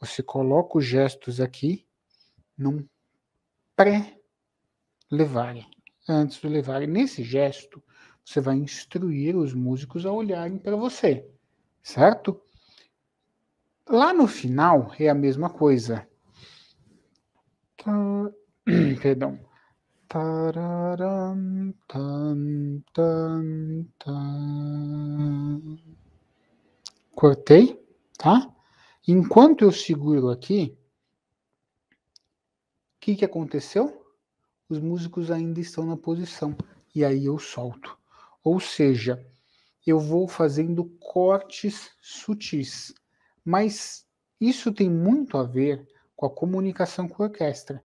Você coloca os gestos aqui num pré-levare, antes do levare. Nesse gesto, você vai instruir os músicos a olharem para você, certo? Lá no final é a mesma coisa. Tá... Perdão. Tararam, tan, tan, tan. Cortei, tá? Enquanto eu seguro aqui, o que, que aconteceu? Os músicos ainda estão na posição. E aí eu solto. Ou seja, eu vou fazendo cortes sutis. Mas isso tem muito a ver com a comunicação com a orquestra.